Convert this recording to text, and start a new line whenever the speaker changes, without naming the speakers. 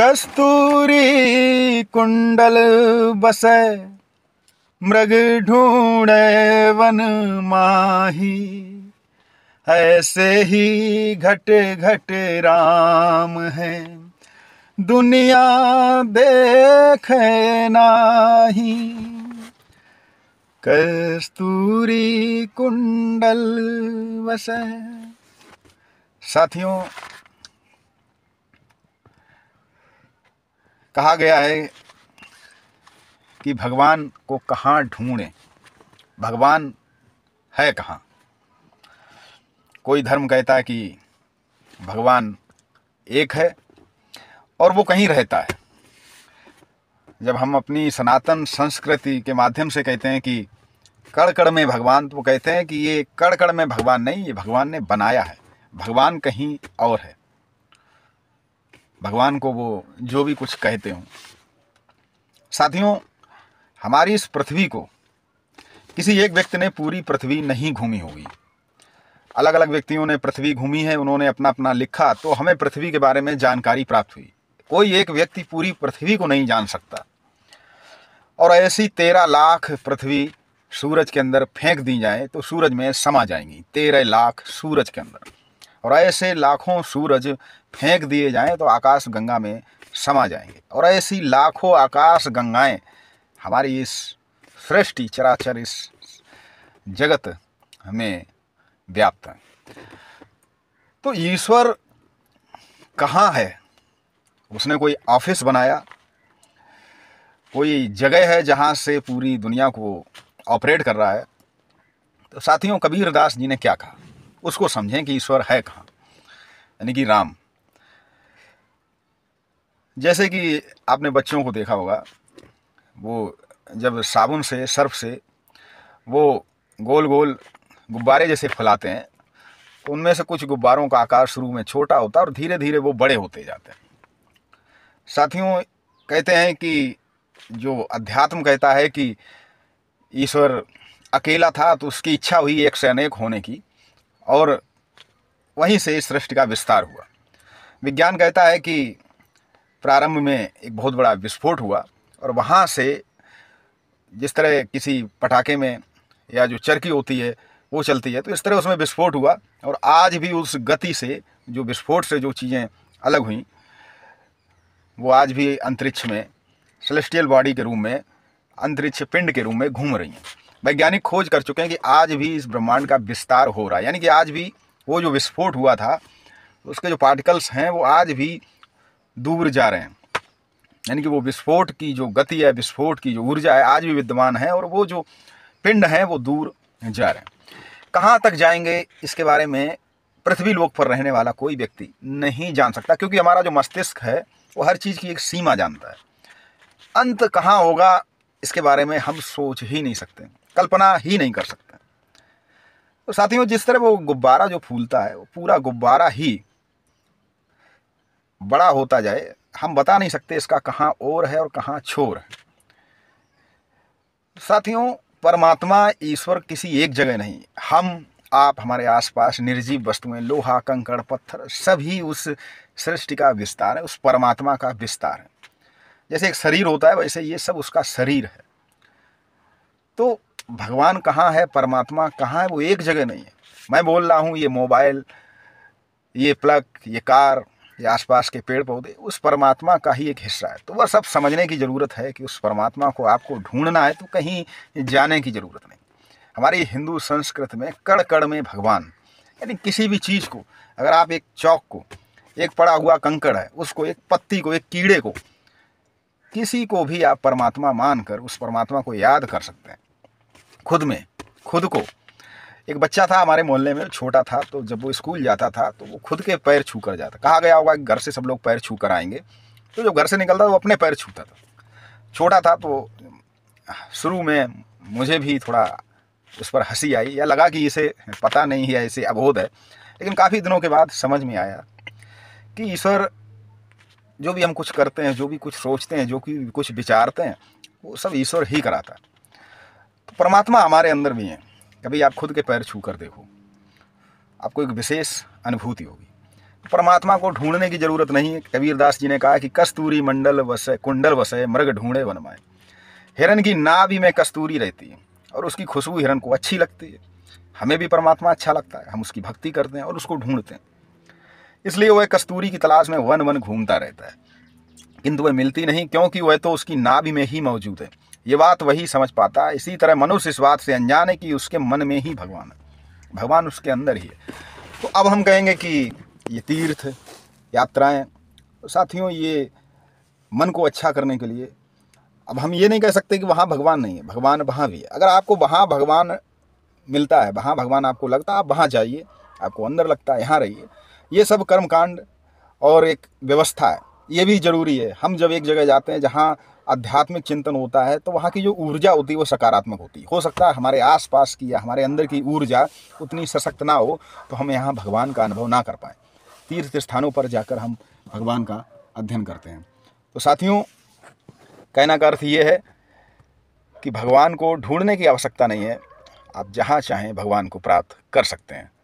कस्तूरी कुंडल बस मृग ढूंढे वन माही ऐसे ही घट घट राम है दुनिया देख नाही कस्तूरी कुंडल बसे साथियों कहा गया है कि भगवान को कहाँ ढूंढें भगवान है कहाँ कोई धर्म कहता है कि भगवान एक है और वो कहीं रहता है जब हम अपनी सनातन संस्कृति के माध्यम से कहते हैं कि कड़ कड़ में भगवान तो कहते हैं कि ये कड़ कड़ में भगवान नहीं ये भगवान ने बनाया है भगवान कहीं और है भगवान को वो जो भी कुछ कहते हों साथियों हमारी इस पृथ्वी को किसी एक व्यक्ति ने पूरी पृथ्वी नहीं घूमी होगी अलग अलग व्यक्तियों ने पृथ्वी घूमी है उन्होंने अपना अपना लिखा तो हमें पृथ्वी के बारे में जानकारी प्राप्त हुई कोई एक व्यक्ति पूरी पृथ्वी को नहीं जान सकता और ऐसी तेरह लाख पृथ्वी सूरज के अंदर फेंक दी जाए तो सूरज में समा जाएंगी तेरह लाख सूरज के अंदर और ऐसे लाखों सूरज फेंक दिए जाएं तो आकाश गंगा में समा जाएंगे और ऐसी लाखों आकाश गंगाएं हमारी इस सृष्टि चराचर इस जगत हमें व्याप्त हैं तो ईश्वर कहाँ है उसने कोई ऑफिस बनाया कोई जगह है जहाँ से पूरी दुनिया को ऑपरेट कर रहा है तो साथियों कबीर दास जी ने क्या कहा उसको समझें कि ईश्वर है कहाँ यानी कि राम जैसे कि आपने बच्चों को देखा होगा वो जब साबुन से सर्फ से वो गोल गोल गुब्बारे जैसे फैलाते हैं तो उनमें से कुछ गुब्बारों का आकार शुरू में छोटा होता है और धीरे धीरे वो बड़े होते जाते हैं साथियों कहते हैं कि जो अध्यात्म कहता है कि ईश्वर अकेला था तो उसकी इच्छा हुई एक से अनेक होने की और वहीं से इस सृष्टि का विस्तार हुआ विज्ञान कहता है कि प्रारंभ में एक बहुत बड़ा विस्फोट हुआ और वहाँ से जिस तरह किसी पटाखे में या जो चरखी होती है वो चलती है तो इस तरह उसमें विस्फोट हुआ और आज भी उस गति से जो विस्फोट से जो चीज़ें अलग हुई वो आज भी अंतरिक्ष में सेलेस्टियल बॉडी के रूप में अंतरिक्ष पिंड के रूप में घूम रही हैं वैज्ञानिक खोज कर चुके हैं कि आज भी इस ब्रह्मांड का विस्तार हो रहा है यानी कि आज भी वो जो विस्फोट हुआ था उसके जो पार्टिकल्स हैं वो आज भी दूर जा रहे हैं यानी कि वो विस्फोट की जो गति है विस्फोट की जो ऊर्जा है आज भी विद्यमान है और वो जो पिंड हैं वो दूर जा रहे हैं कहाँ तक जाएंगे इसके बारे में पृथ्वी लोक पर रहने वाला कोई व्यक्ति नहीं जान सकता क्योंकि हमारा जो मस्तिष्क है वो हर चीज़ की एक सीमा जानता है अंत कहाँ होगा इसके बारे में हम सोच ही नहीं सकते कल्पना ही नहीं कर सकते तो साथियों जिस तरह वो गुब्बारा जो फूलता है वो पूरा गुब्बारा ही बड़ा होता जाए हम बता नहीं सकते इसका कहाँ और है और कहाँ छोर है साथियों परमात्मा ईश्वर किसी एक जगह नहीं हम आप हमारे आसपास निर्जीव वस्तुएं लोहा कंकड़ पत्थर सभी उस सृष्टि का विस्तार है उस परमात्मा का विस्तार है जैसे एक शरीर होता है वैसे ये सब उसका शरीर है तो भगवान कहाँ है परमात्मा कहाँ है वो एक जगह नहीं है मैं बोल रहा हूँ ये मोबाइल ये प्लग ये कार ये आसपास के पेड़ पौधे उस परमात्मा का ही एक हिस्सा है तो वह सब समझने की ज़रूरत है कि उस परमात्मा को आपको ढूंढना है तो कहीं जाने की ज़रूरत नहीं हमारी हिंदू संस्कृत में कड़ कड़ में भगवान यानी किसी भी चीज़ को अगर आप एक चौक को एक पड़ा हुआ कंकड़ है उसको एक पत्ती को एक कीड़े को किसी को भी आप परमात्मा मानकर उस परमात्मा को याद कर सकते हैं खुद में खुद को एक बच्चा था हमारे मोहल्ले में छोटा था तो जब वो स्कूल जाता था तो वो खुद के पैर छू कर जाता कहा गया होगा घर से सब लोग पैर छू कर आएंगे तो जब घर से निकलता था तो वो अपने पैर छूता था छोटा था तो शुरू में मुझे भी थोड़ा उस पर हंसी आई या लगा कि इसे पता नहीं है इसे अबोध है लेकिन काफ़ी दिनों के बाद समझ में आया कि ईश्वर जो भी हम कुछ करते हैं जो भी कुछ सोचते हैं जो कि कुछ विचारते हैं वो सब ईश्वर ही कराता है परमात्मा हमारे अंदर भी हैं कभी आप खुद के पैर छू कर देखो आपको एक विशेष अनुभूति होगी परमात्मा को ढूंढने की जरूरत नहीं है कबीरदास जी ने कहा कि कस्तूरी मंडल वसे कुंडल वसे मृग ढूंढे वनमाए हिरन की नाभि में कस्तूरी रहती है और उसकी खुशबू हिरण को अच्छी लगती है हमें भी परमात्मा अच्छा लगता है हम उसकी भक्ति करते हैं और उसको ढूंढते हैं इसलिए वह कस्तूरी की तलाश में वन वन घूमता रहता है किंतु वह मिलती नहीं क्योंकि वह तो उसकी नाभि में ही मौजूद है ये बात वही समझ पाता है इसी तरह मनुष्य इस बात से अनजान है कि उसके मन में ही भगवान है भगवान उसके अंदर ही है तो अब हम कहेंगे कि ये तीर्थ यात्राएं साथियों ये मन को अच्छा करने के लिए अब हम ये नहीं कह सकते कि वहाँ भगवान नहीं है भगवान वहाँ भी है अगर आपको वहाँ भगवान मिलता है वहाँ भगवान आपको लगता है आप वहाँ जाइए आपको अंदर लगता है यहाँ रहिए ये सब कर्मकांड और एक व्यवस्था है ये भी ज़रूरी है हम जब एक जगह जाते हैं जहाँ आध्यात्मिक चिंतन होता है तो वहाँ की जो ऊर्जा होती है वो सकारात्मक होती है हो सकता है हमारे आसपास की या हमारे अंदर की ऊर्जा उतनी सशक्त ना हो तो हम यहाँ भगवान का अनुभव ना कर पाएँ तीर्थ स्थानों पर जाकर हम भगवान का अध्ययन करते हैं तो साथियों कहना का अर्थ ये है कि भगवान को ढूंढने की आवश्यकता नहीं है आप जहाँ चाहें भगवान को प्राप्त कर सकते हैं